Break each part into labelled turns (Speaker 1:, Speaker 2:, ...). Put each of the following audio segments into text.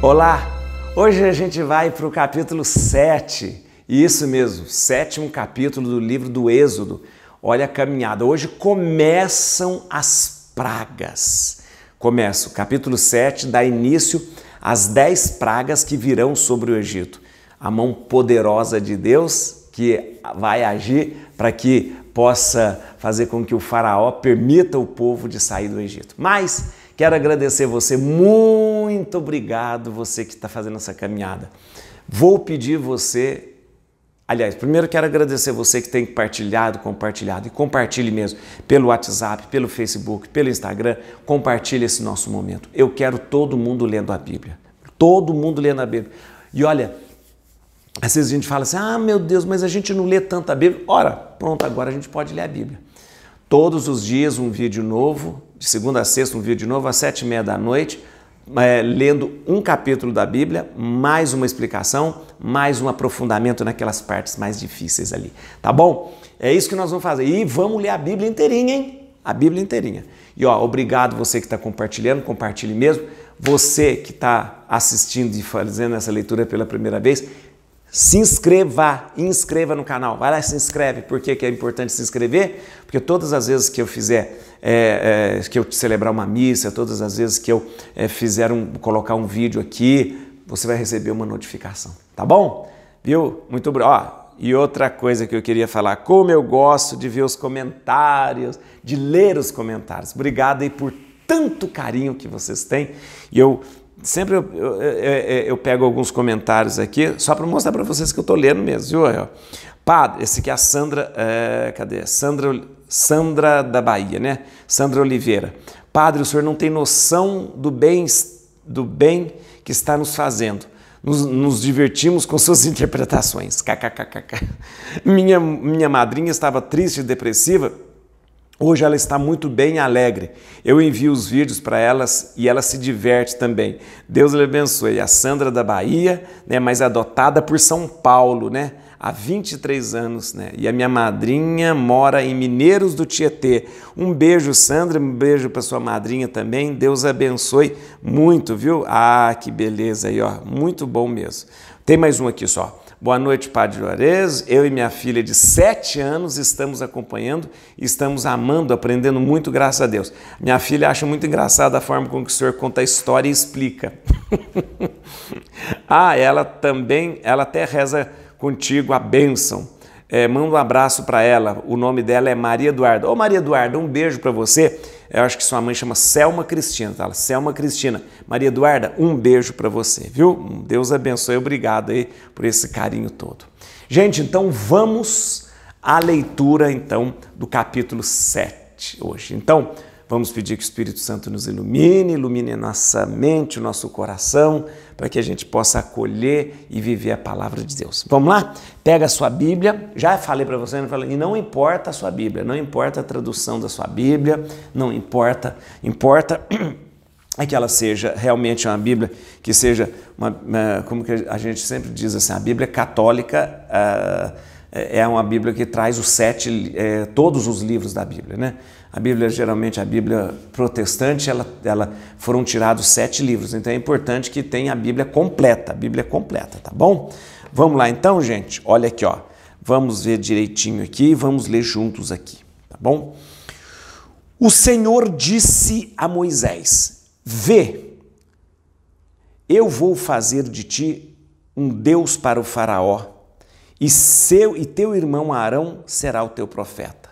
Speaker 1: Olá! Hoje a gente vai para o capítulo 7, isso mesmo, sétimo capítulo do livro do Êxodo. Olha a caminhada. Hoje começam as pragas. Começa o capítulo 7, dá início às 10 pragas que virão sobre o Egito. A mão poderosa de Deus que vai agir para que possa fazer com que o faraó permita o povo de sair do Egito. Mas Quero agradecer você. Muito obrigado você que está fazendo essa caminhada. Vou pedir você. Aliás, primeiro quero agradecer você que tem partilhado, compartilhado e compartilhe mesmo pelo WhatsApp, pelo Facebook, pelo Instagram. Compartilhe esse nosso momento. Eu quero todo mundo lendo a Bíblia. Todo mundo lendo a Bíblia. E olha, às vezes a gente fala assim: ah, meu Deus, mas a gente não lê tanta Bíblia. Ora, pronto, agora a gente pode ler a Bíblia. Todos os dias um vídeo novo, de segunda a sexta um vídeo novo, às sete e meia da noite, é, lendo um capítulo da Bíblia, mais uma explicação, mais um aprofundamento naquelas partes mais difíceis ali, tá bom? É isso que nós vamos fazer. E vamos ler a Bíblia inteirinha, hein? A Bíblia inteirinha. E ó, obrigado você que está compartilhando, compartilhe mesmo. Você que está assistindo e fazendo essa leitura pela primeira vez, se inscreva, inscreva no canal. Vai lá e se inscreve. Por que, que é importante se inscrever? Porque todas as vezes que eu fizer, é, é, que eu celebrar uma missa, todas as vezes que eu é, fizer um, colocar um vídeo aqui, você vai receber uma notificação, tá bom? Viu? Muito obrigado. E outra coisa que eu queria falar, como eu gosto de ver os comentários, de ler os comentários. Obrigado aí por tanto carinho que vocês têm. E eu sempre eu, eu, eu, eu, pego alguns comentários aqui, só para mostrar para vocês que eu estou lendo mesmo, viu, Padre, esse aqui é a Sandra, é, cadê? Sandra, Sandra da Bahia, né? Sandra Oliveira. Padre, o senhor não tem noção do bem, do bem que está nos fazendo. Nos, nos, divertimos com suas interpretações. KKKKK. Minha, minha madrinha estava triste e depressiva Hoje ela está muito bem e alegre. Eu envio os vídeos para elas e ela se diverte também. Deus lhe abençoe. A Sandra da Bahia, né, mas adotada por São Paulo, né? Há 23 anos, né? E a minha madrinha mora em Mineiros do Tietê. Um beijo, Sandra, um beijo para sua madrinha também. Deus abençoe muito, viu? Ah, que beleza aí, ó. Muito bom mesmo. Tem mais um aqui só. Boa noite, Padre Juarez. Eu e minha filha de sete anos estamos acompanhando, estamos amando, aprendendo muito, graças a Deus. Minha filha acha muito engraçada a forma com que o senhor conta a história e explica. ah, ela também, ela até reza contigo a bênção. É, manda um abraço para ela. O nome dela é Maria Eduarda. Ô, Maria Eduarda, um beijo para você. Eu acho que sua mãe chama Selma Cristina, tá? Selma Cristina. Maria Eduarda, um beijo para você, viu? Deus abençoe, obrigado aí por esse carinho todo. Gente, então vamos à leitura então do capítulo 7 hoje. Então, Vamos pedir que o Espírito Santo nos ilumine, ilumine nossa mente, o nosso coração, para que a gente possa acolher e viver a palavra de Deus. Vamos lá? Pega a sua Bíblia. Já falei para você, não né? e não importa a sua Bíblia, não importa a tradução da sua Bíblia, não importa, importa é que ela seja realmente uma Bíblia que seja uma, como que a gente sempre diz assim, a Bíblia católica. Uh, é, é uma Bíblia que traz os sete, é, todos os livros da Bíblia, né? A Bíblia, geralmente, a Bíblia protestante, ela, ela foram tirados sete livros, então é importante que tenha a Bíblia completa, a Bíblia completa, tá bom? Vamos lá então, gente, olha aqui, ó. Vamos ver direitinho aqui, vamos ler juntos aqui, tá bom? O Senhor disse a Moisés: Vê, eu vou fazer de ti um Deus para o Faraó e seu e teu irmão Arão será o teu profeta.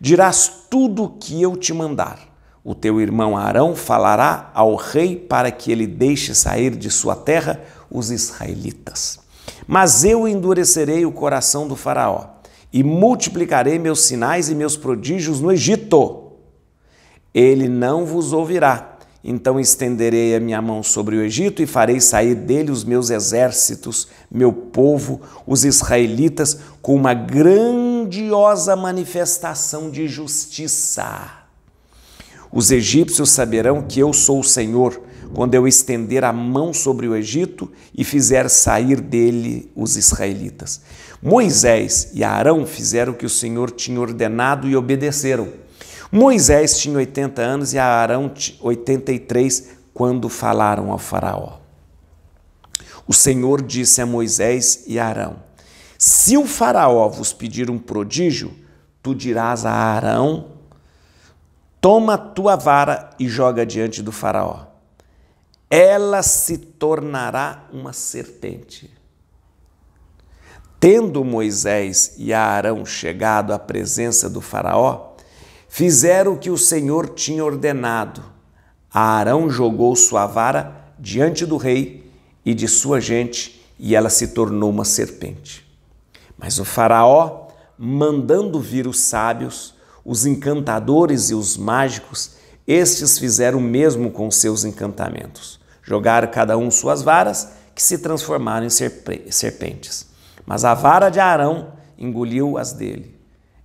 Speaker 1: Dirás tudo o que eu te mandar. O teu irmão Arão falará ao rei para que ele deixe sair de sua terra os israelitas. Mas eu endurecerei o coração do Faraó e multiplicarei meus sinais e meus prodígios no Egito. Ele não vos ouvirá então estenderei a minha mão sobre o Egito e farei sair dele os meus exércitos, meu povo, os israelitas, com uma grandiosa manifestação de justiça. Os egípcios saberão que eu sou o Senhor, quando eu estender a mão sobre o Egito e fizer sair dele os israelitas. Moisés e Arão fizeram o que o Senhor tinha ordenado e obedeceram. Moisés tinha 80 anos e Arão 83 quando falaram ao Faraó. O Senhor disse a Moisés e a Arão: Se o Faraó vos pedir um prodígio, tu dirás a Arão: Toma tua vara e joga diante do Faraó. Ela se tornará uma serpente. Tendo Moisés e Arão chegado à presença do Faraó, Fizeram o que o Senhor tinha ordenado. A Arão jogou sua vara diante do rei e de sua gente, e ela se tornou uma serpente. Mas o Faraó, mandando vir os sábios, os encantadores e os mágicos, estes fizeram o mesmo com seus encantamentos. Jogaram cada um suas varas, que se transformaram em serpentes. Mas a vara de Arão engoliu as dele.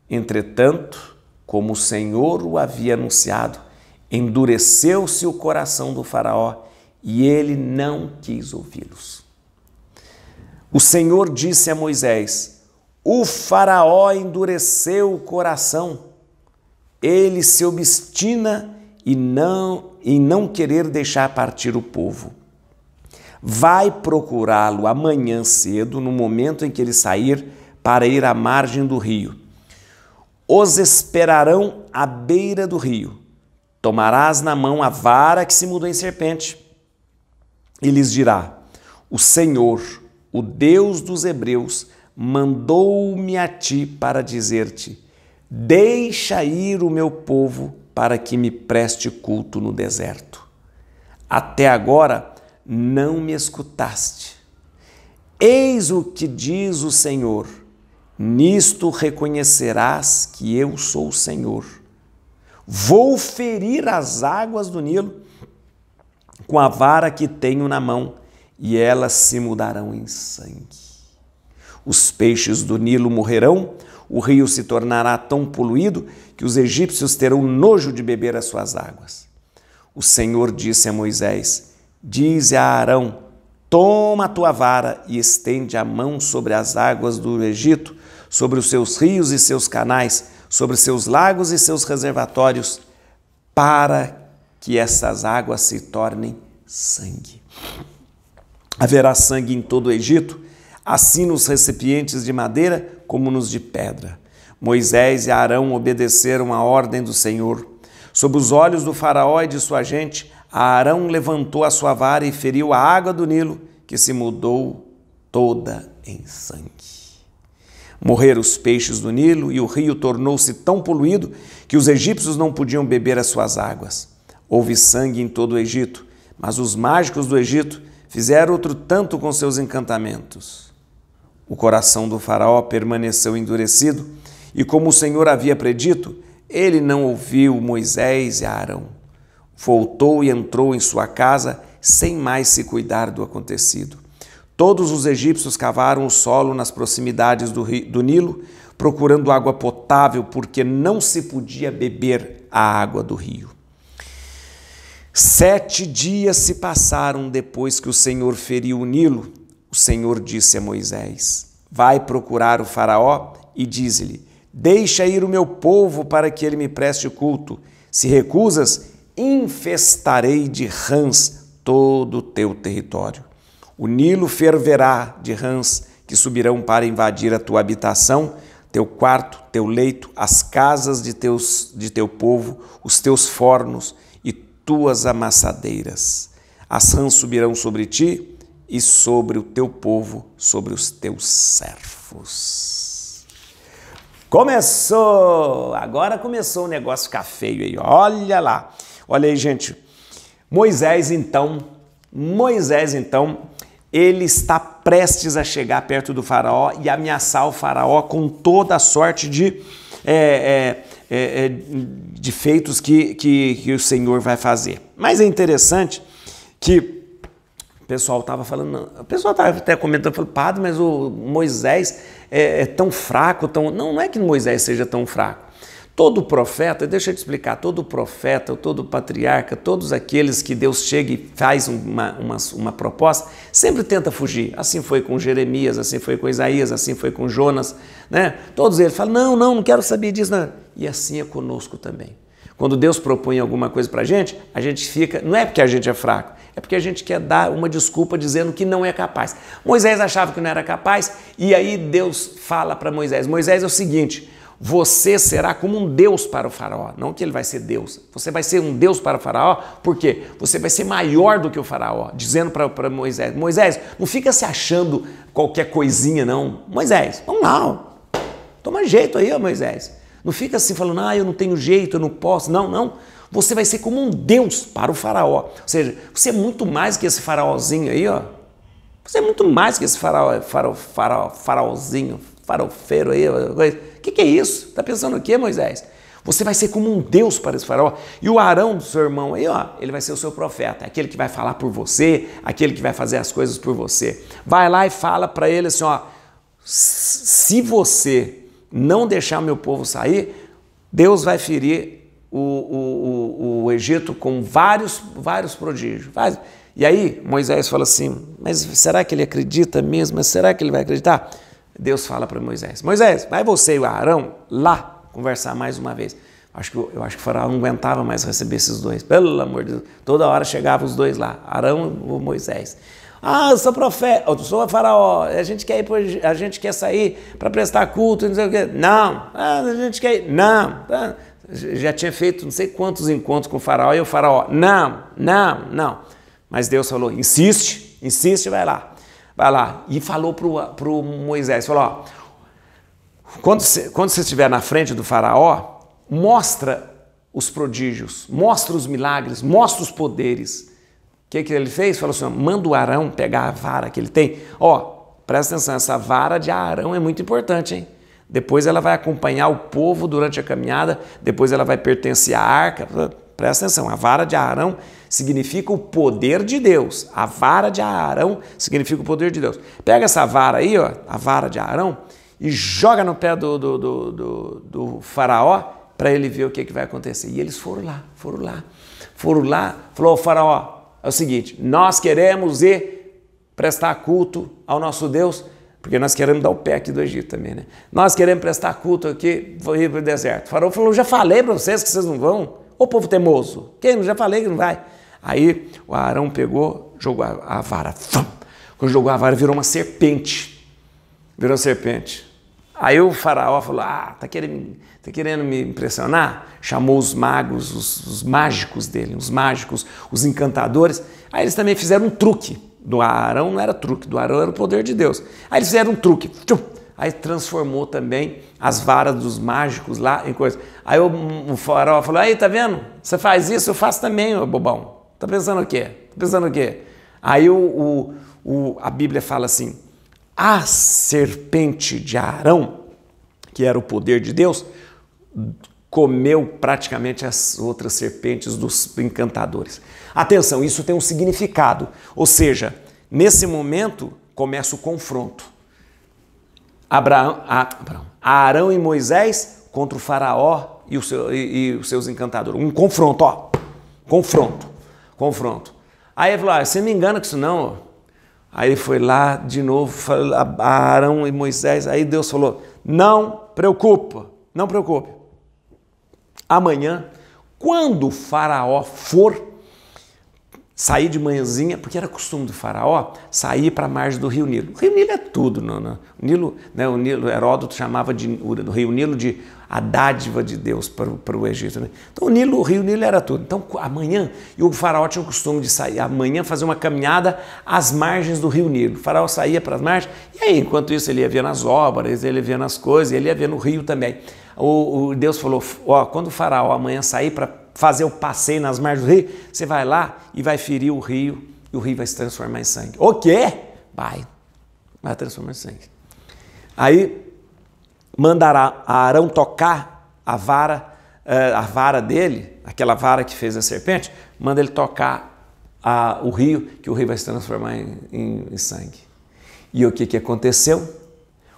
Speaker 1: Entretanto, como o Senhor o havia anunciado, endureceu-se o coração do Faraó e ele não quis ouvi-los. O Senhor disse a Moisés: O Faraó endureceu o coração, ele se obstina e não, em não querer deixar partir o povo. Vai procurá-lo amanhã cedo, no momento em que ele sair, para ir à margem do rio os esperarão à beira do rio. Tomarás na mão a vara que se mudou em serpente e lhes dirá: O Senhor, o Deus dos Hebreus, mandou-me a ti para dizer-te: Deixa ir o meu povo para que me preste culto no deserto. Até agora não me escutaste. Eis o que diz o Senhor Nisto reconhecerás que eu sou o Senhor. Vou ferir as águas do Nilo com a vara que tenho na mão, e elas se mudarão em sangue. Os peixes do Nilo morrerão, o rio se tornará tão poluído que os egípcios terão nojo de beber as suas águas. O Senhor disse a Moisés: Dize a Arão: Toma a tua vara e estende a mão sobre as águas do Egito, sobre os seus rios e seus canais, sobre seus lagos e seus reservatórios, para que essas águas se tornem sangue. Haverá sangue em todo o Egito, assim nos recipientes de madeira como nos de pedra. Moisés e Arão obedeceram à ordem do Senhor. Sob os olhos do faraó e de sua gente, Arão levantou a sua vara e feriu a água do Nilo, que se mudou toda em sangue. Morreram os peixes do Nilo e o rio tornou-se tão poluído que os egípcios não podiam beber as suas águas. Houve sangue em todo o Egito, mas os mágicos do Egito fizeram outro tanto com seus encantamentos. O coração do Faraó permaneceu endurecido e, como o Senhor havia predito, ele não ouviu Moisés e Arão. Voltou e entrou em sua casa sem mais se cuidar do acontecido. Todos os egípcios cavaram o solo nas proximidades do, rio, do Nilo, procurando água potável, porque não se podia beber a água do rio. Sete dias se passaram depois que o Senhor feriu o Nilo. O Senhor disse a Moisés: Vai procurar o Faraó e diz-lhe: Deixa ir o meu povo para que ele me preste culto. Se recusas, infestarei de rãs todo o teu território. O Nilo ferverá de rãs que subirão para invadir a tua habitação, teu quarto, teu leito, as casas de, teus, de teu povo, os teus fornos e tuas amassadeiras. As rãs subirão sobre ti e sobre o teu povo, sobre os teus servos. Começou! Agora começou o negócio ficar feio aí. Olha lá. Olha aí, gente. Moisés então, Moisés então ele está prestes a chegar perto do faraó e ameaçar o faraó com toda a sorte de, é, é, é, é de feitos que, que, que, o Senhor vai fazer. Mas é interessante que o pessoal estava falando, o pessoal estava até comentando, falou, padre, mas o Moisés é, é, tão fraco, tão... Não, não é que Moisés seja tão fraco. Todo profeta, deixa eu te explicar, todo profeta, todo patriarca, todos aqueles que Deus chega e faz uma, uma, uma proposta, sempre tenta fugir. Assim foi com Jeremias, assim foi com Isaías, assim foi com Jonas, né? Todos eles falam, não, não, não quero saber disso. Não. E assim é conosco também. Quando Deus propõe alguma coisa para a gente, a gente fica, não é porque a gente é fraco, é porque a gente quer dar uma desculpa dizendo que não é capaz. Moisés achava que não era capaz e aí Deus fala para Moisés, Moisés é o seguinte, você será como um Deus para o faraó. Não que ele vai ser Deus. Você vai ser um Deus para o faraó, porque você vai ser maior do que o faraó. Dizendo para Moisés, Moisés, não fica se achando qualquer coisinha, não. Moisés, vamos lá. Ó. Toma jeito aí, ó, Moisés. Não fica assim falando, ah, eu não tenho jeito, eu não posso. Não, não. Você vai ser como um Deus para o faraó. Ou seja, você é muito mais que esse faraózinho aí, ó. Você é muito mais que esse faraó, faraó, faraó, faraózinho, farofeiro aí, coisa. O que, que é isso? Tá pensando o quê, Moisés? Você vai ser como um Deus para esse faraó. E o Arão, seu irmão aí, ó, ele vai ser o seu profeta, aquele que vai falar por você, aquele que vai fazer as coisas por você. Vai lá e fala para ele assim, ó, se você não deixar meu povo sair, Deus vai ferir o, o, o, o Egito com vários, vários prodígios. E aí Moisés fala assim, mas será que ele acredita mesmo? Mas será que ele vai acreditar? Deus fala para Moisés: Moisés, vai você e o Arão lá conversar mais uma vez. Acho que, eu acho que o faraó não aguentava mais receber esses dois. Pelo amor de Deus. Toda hora chegavam os dois lá, Arão e Moisés. Ah, eu sou profeta, eu sou faraó, a gente quer, ir a gente quer sair para prestar culto, não sei o quê. Não, ah, a gente quer ir. Não. Ah, já tinha feito não sei quantos encontros com o faraó e o faraó, não, não, não. Mas Deus falou: insiste, insiste, vai lá. Vai lá. E falou para o Moisés, falou, ó, quando, quando você estiver na frente do faraó, mostra os prodígios, mostra os milagres, mostra os poderes. O que, que ele fez? Falou assim, manda o Arão pegar a vara que ele tem. Ó, presta atenção, essa vara de Arão é muito importante, hein? Depois ela vai acompanhar o povo durante a caminhada, depois ela vai pertencer à arca. Presta atenção, a vara de Arão significa o poder de Deus. A vara de Arão significa o poder de Deus. Pega essa vara aí, ó, a vara de Arão, e joga no pé do, do, do, do, do faraó para ele ver o que, que vai acontecer. E eles foram lá, foram lá, foram lá, falou, o faraó, é o seguinte, nós queremos ir prestar culto ao nosso Deus, porque nós queremos dar o pé aqui do Egito também, né? Nós queremos prestar culto aqui, vou ir para o deserto. O faraó falou, já falei para vocês que vocês não vão. Ô povo temoso, quem? Já falei que não vai. Aí o Arão pegou, jogou a, vara. Quando jogou a vara, virou uma serpente. Virou uma serpente. Aí o faraó falou: Ah, tá querendo, tá querendo me impressionar? Chamou os magos, os, os mágicos dele, os mágicos, os encantadores. Aí eles também fizeram um truque. Do Arão não era truque, do Arão era o poder de Deus. Aí eles fizeram um truque. Tchum, aí transformou também as varas dos mágicos lá em coisa. Aí o, o farol falou: aí, tá vendo? Você faz isso, eu faço também, ô bobão. Tá pensando o quê? Tá pensando o quê? Aí o, o, o, a Bíblia fala assim: a serpente de Arão, que era o poder de Deus, comeu praticamente as outras serpentes dos encantadores. Atenção, isso tem um significado. Ou seja, nesse momento começa o confronto. Abraão, Abraão, Arão e Moisés contra o faraó e, o seu, e, e os seus encantadores. Um confronto, ó. Confronto. Confronto. Aí ele falou: ah, você me engana com isso não. Aí ele foi lá de novo, falou, Arão e Moisés. Aí Deus falou: não preocupa, não preocupe. Amanhã, quando o faraó for, sair de manhãzinha, porque era costume do faraó sair para a margem do Rio Nilo. O Rio Nilo é tudo, não, não. O, Nilo, né, o Nilo, Heródoto chamava de, do Rio Nilo de a dádiva de Deus para, o, para o Egito. Né? Então o, Nilo, o Rio Nilo era tudo. Então amanhã, e o faraó tinha o costume de sair amanhã, fazer uma caminhada às margens do Rio Nilo. O faraó saía para as margens, e aí, enquanto isso, ele ia vendo as obras, ele ia vendo as coisas, ele ia vendo o rio também. O, o Deus falou, ó, quando o faraó amanhã sair para fazer o passeio nas margens do rio, você vai lá e vai ferir o rio e o rio vai se transformar em sangue. O quê? Vai. Vai transformar em sangue. Aí mandará Arão tocar a vara, eh, a vara dele, aquela vara que fez a serpente, manda ele tocar a, o rio, que o rio vai se transformar em, em, em sangue. E o que, que aconteceu?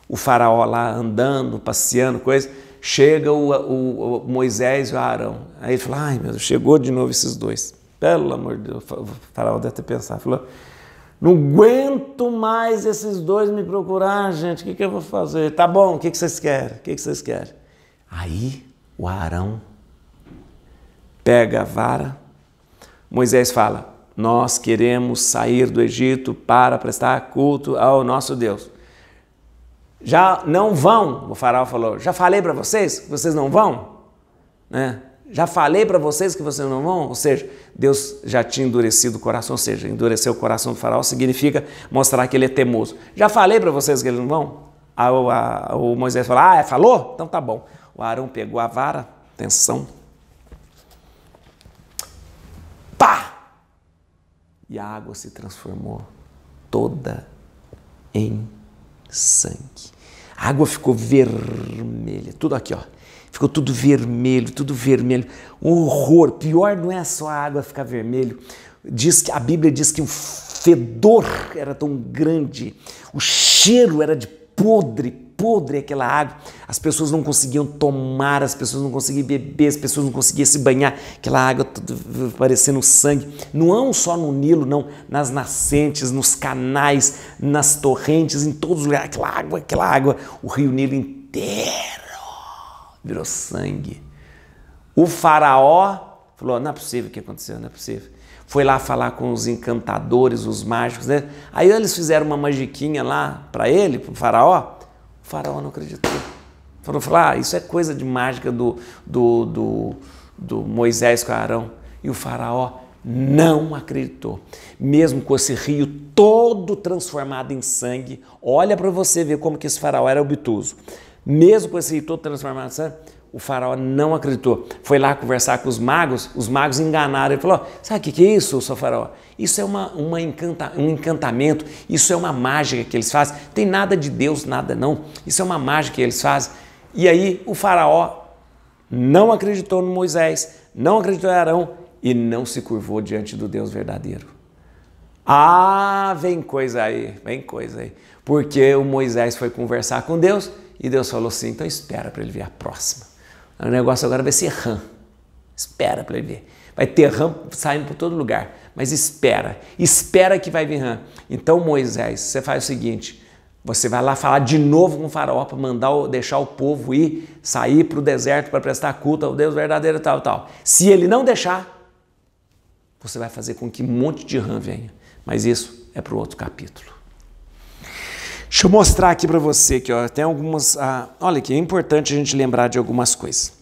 Speaker 1: O faraó lá andando, passeando, coisa chega o, o, o Moisés e o Arão. Aí ele fala, ai meu Deus, chegou de novo esses dois. Pelo amor de Deus, o faraó deve ter pensado, falou, não aguento mais esses dois me procurar, gente, o que, que eu vou fazer? Tá bom, o que, que vocês querem? O que, que vocês querem? Aí o Arão pega a vara, Moisés fala, nós queremos sair do Egito para prestar culto ao nosso Deus. Já não vão, o faraó falou, já falei para vocês que vocês não vão? Né? Já falei para vocês que vocês não vão? Ou seja, Deus já tinha endurecido o coração, ou seja, endurecer o coração do faraó significa mostrar que ele é temoso. Já falei para vocês que eles não vão? A, a, o Moisés falou, ah, é, falou? Então tá bom. O Arão pegou a vara, atenção, pá! E a água se transformou toda em sangue. A água ficou vermelha, tudo aqui, ó. Ficou tudo vermelho, tudo vermelho. Um horror. Pior não é só a água ficar vermelho. Diz que a Bíblia diz que o fedor era tão grande, o cheiro era de podre, podre aquela água. As pessoas não conseguiam tomar, as pessoas não conseguiam beber, as pessoas não conseguiam se banhar, aquela água parecendo sangue. Não só no Nilo, não, nas nascentes, nos canais, nas torrentes, em todos os lugares, aquela água, aquela água, o rio Nilo inteiro virou sangue. O faraó falou: não é possível o que aconteceu, não é possível. Foi lá falar com os encantadores, os mágicos, né? Aí eles fizeram uma magiquinha lá para ele, para o faraó faraó não acreditou. Falou, falou ah, isso é coisa de mágica do, do, do, do Moisés com Arão. E o faraó não acreditou. Mesmo com esse rio todo transformado em sangue, olha para você ver como que esse faraó era obtuso. Mesmo com esse rio todo transformado em sangue, o faraó não acreditou. Foi lá conversar com os magos, os magos enganaram. Ele falou: Sabe o que, que é isso, seu faraó? Isso é uma, uma encanta, um encantamento, isso é uma mágica que eles fazem. Tem nada de Deus, nada não. Isso é uma mágica que eles fazem. E aí o faraó não acreditou no Moisés, não acreditou em Arão e não se curvou diante do Deus verdadeiro. Ah, vem coisa aí, vem coisa aí. Porque o Moisés foi conversar com Deus e Deus falou assim: então espera para ele vir a próxima. O negócio agora vai ser RAM. Espera para ele ver. Vai ter RAM saindo por todo lugar, mas espera. Espera que vai vir RAM. Então, Moisés, você faz o seguinte: você vai lá falar de novo com o faraó para mandar deixar o povo ir, sair para o deserto para prestar culto ao Deus verdadeiro, tal, tal. Se ele não deixar, você vai fazer com que um monte de rã venha. Mas isso é para o outro capítulo. Deixa eu mostrar aqui para você que ó, tem algumas, ah, olha que é importante a gente lembrar de algumas coisas.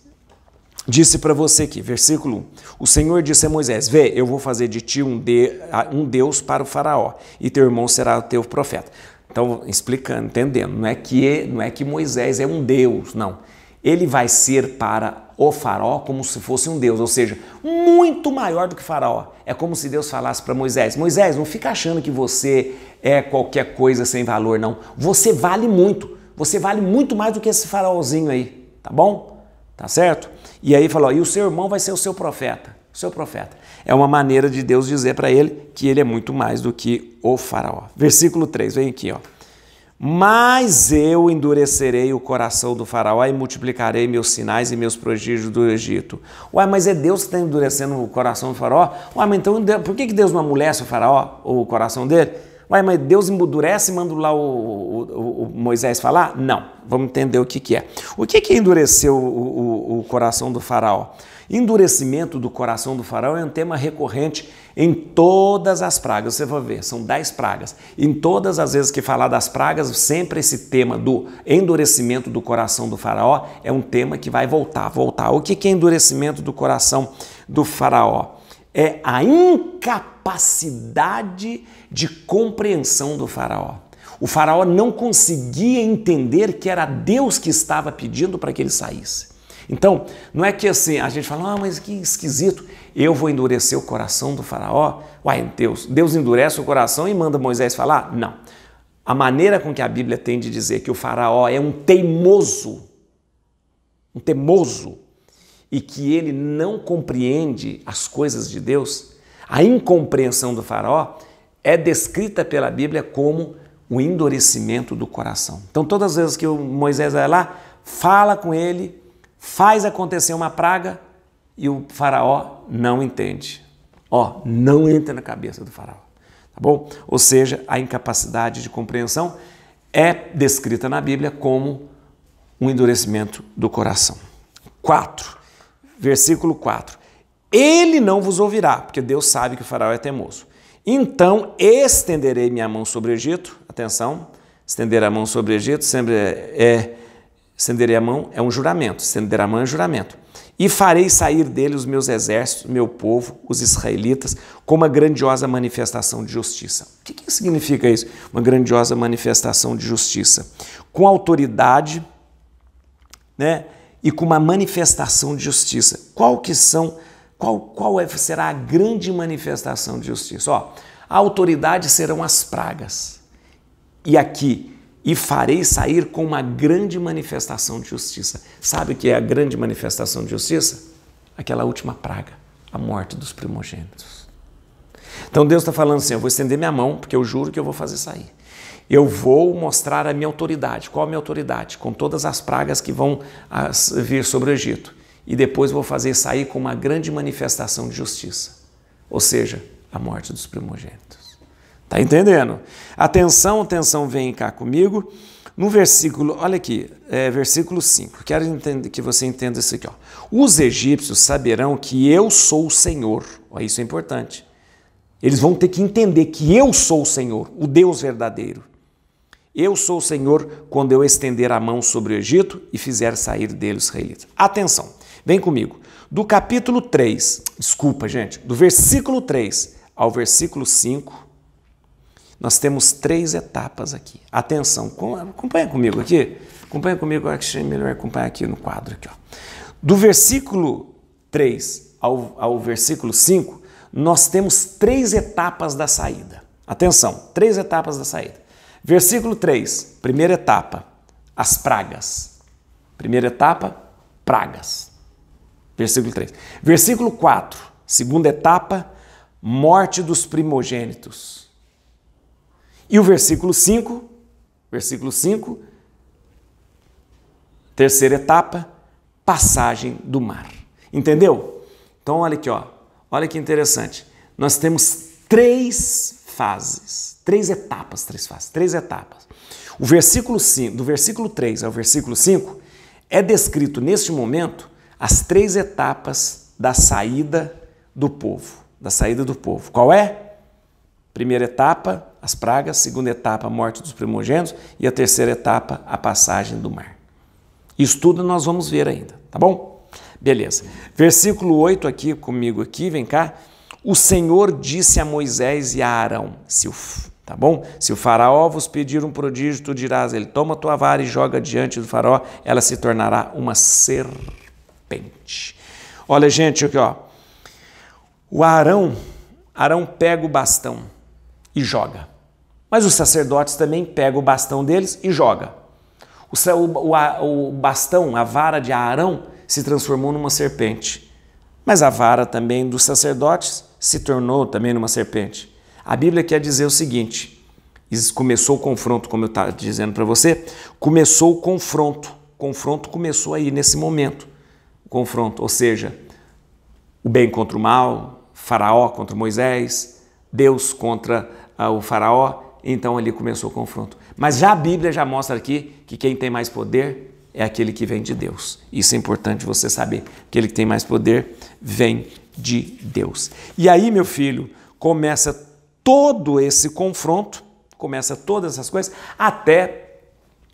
Speaker 1: Disse para você aqui, versículo 1, o Senhor disse a Moisés, vê, eu vou fazer de ti um, de, ah, um Deus para o faraó, e teu irmão será o teu profeta. Então, explicando, entendendo, não é que, não é que Moisés é um Deus, não ele vai ser para o faraó como se fosse um deus, ou seja, muito maior do que faraó. É como se Deus falasse para Moisés: Moisés, não fica achando que você é qualquer coisa sem valor, não. Você vale muito. Você vale muito mais do que esse faraózinho aí, tá bom? Tá certo? E aí falou: e o seu irmão vai ser o seu profeta. seu profeta. É uma maneira de Deus dizer para ele que ele é muito mais do que o faraó. Versículo 3, vem aqui, ó. Mas eu endurecerei o coração do faraó e multiplicarei meus sinais e meus prodígios do Egito. Uai, mas é Deus que está endurecendo o coração do faraó? Uai, mas então por que Deus não amolece o faraó ou o coração dele? Ué, mas Deus endurece e manda lá o, o, o, Moisés falar? Não, vamos entender o que, que é. O que, que endureceu o, o coração do faraó? Endurecimento do coração do faraó é um tema recorrente em todas as pragas. Você vai ver, são dez pragas. Em todas as vezes que falar das pragas, sempre esse tema do endurecimento do coração do faraó é um tema que vai voltar, voltar. O que é endurecimento do coração do faraó? É a incapacidade capacidade de compreensão do faraó. O faraó não conseguia entender que era Deus que estava pedindo para que ele saísse. Então, não é que assim, a gente fala, ah, mas que esquisito, eu vou endurecer o coração do faraó? Uai, Deus, Deus endurece o coração e manda Moisés falar? Não. A maneira com que a Bíblia tem de dizer que o faraó é um teimoso, um teimoso, e que ele não compreende as coisas de Deus, a incompreensão do faraó é descrita pela Bíblia como o endurecimento do coração. Então, todas as vezes que Moisés vai lá, fala com ele, faz acontecer uma praga e o faraó não entende. Ó, não entra na cabeça do faraó, tá bom? Ou seja, a incapacidade de compreensão é descrita na Bíblia como um endurecimento do coração. 4, versículo 4 ele não vos ouvirá, porque Deus sabe que o faraó é temoso. Então estenderei minha mão sobre o Egito, atenção, estender a mão sobre o Egito sempre é, é estenderei a mão é um juramento, estender a mão é um juramento. E farei sair dele os meus exércitos, meu povo, os israelitas, com uma grandiosa manifestação de justiça. O que, que significa isso? Uma grandiosa manifestação de justiça. Com autoridade, né? E com uma manifestação de justiça. Qual que são qual, qual é, será a grande manifestação de justiça? Ó, a autoridade serão as pragas. E aqui, e farei sair com uma grande manifestação de justiça. Sabe o que é a grande manifestação de justiça? Aquela última praga, a morte dos primogênitos. Então Deus está falando assim: eu vou estender minha mão, porque eu juro que eu vou fazer sair. Eu vou mostrar a minha autoridade. Qual a minha autoridade? Com todas as pragas que vão vir sobre o Egito e depois vou fazer sair com uma grande manifestação de justiça, ou seja, a morte dos primogênitos. Tá entendendo? Atenção, atenção, vem cá comigo. No versículo, olha aqui, é, versículo 5, quero que você entenda isso aqui. Ó. Os egípcios saberão que eu sou o Senhor. Ó, isso é importante. Eles vão ter que entender que eu sou o Senhor, o Deus verdadeiro. Eu sou o Senhor quando eu estender a mão sobre o Egito e fizer sair dele os israelitas. Atenção! Vem comigo. Do capítulo 3, desculpa, gente, do versículo 3 ao versículo 5, nós temos três etapas aqui. Atenção, acompanha comigo aqui. Acompanha comigo, acho melhor acompanhar aqui no quadro. Aqui, ó. Do versículo 3 ao, ao versículo 5, nós temos três etapas da saída. Atenção, três etapas da saída. Versículo 3, primeira etapa, as pragas. Primeira etapa, pragas. Versículo 3. Versículo 4, segunda etapa, morte dos primogênitos. E o versículo 5, versículo 5, terceira etapa, passagem do mar. Entendeu? Então olha aqui, ó. Olha que interessante. Nós temos três fases, três etapas, três fases, três etapas. O versículo 5, do versículo 3 ao versículo 5 é descrito neste momento as três etapas da saída do povo, da saída do povo. Qual é? Primeira etapa, as pragas, segunda etapa, a morte dos primogênitos e a terceira etapa, a passagem do mar. Isso tudo nós vamos ver ainda, tá bom? Beleza. Versículo 8 aqui comigo aqui, vem cá. O Senhor disse a Moisés e a Arão, se o, tá bom? Se o faraó vos pedir um prodígio, tu dirás, ele toma tua vara e joga diante do faraó, ela se tornará uma serpente serpente. Olha, gente, aqui, ó. O Arão, Arão pega o bastão e joga. Mas os sacerdotes também pegam o bastão deles e joga. O, o, o bastão, a vara de Arão, se transformou numa serpente. Mas a vara também dos sacerdotes se tornou também numa serpente. A Bíblia quer dizer o seguinte: começou o confronto, como eu estava dizendo para você, começou o confronto. O confronto começou aí nesse momento confronto, ou seja, o bem contra o mal, Faraó contra Moisés, Deus contra ah, o Faraó. Então ali começou o confronto. Mas já a Bíblia já mostra aqui que quem tem mais poder é aquele que vem de Deus. Isso é importante você saber. Aquele que tem mais poder vem de Deus. E aí, meu filho, começa todo esse confronto, começa todas essas coisas, até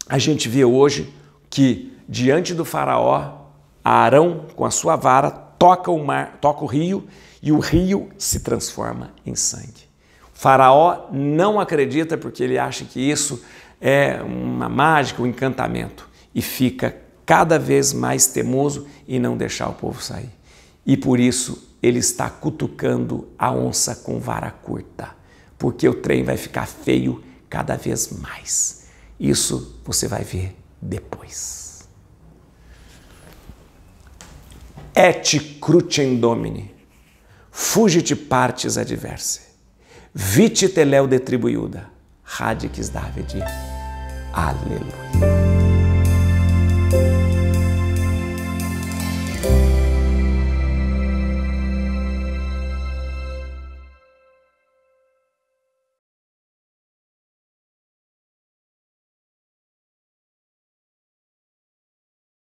Speaker 1: a gente vê hoje que diante do Faraó Arão, com a sua vara, toca o mar, toca o rio e o rio se transforma em sangue. O faraó não acredita porque ele acha que isso é uma mágica, um encantamento e fica cada vez mais temoso e não deixar o povo sair. E por isso ele está cutucando a onça com vara curta, porque o trem vai ficar feio cada vez mais. Isso você vai ver depois. Et crucem domini, fugite partes adverse, vite teleu de tribuiuda, radicis David. Aleluia.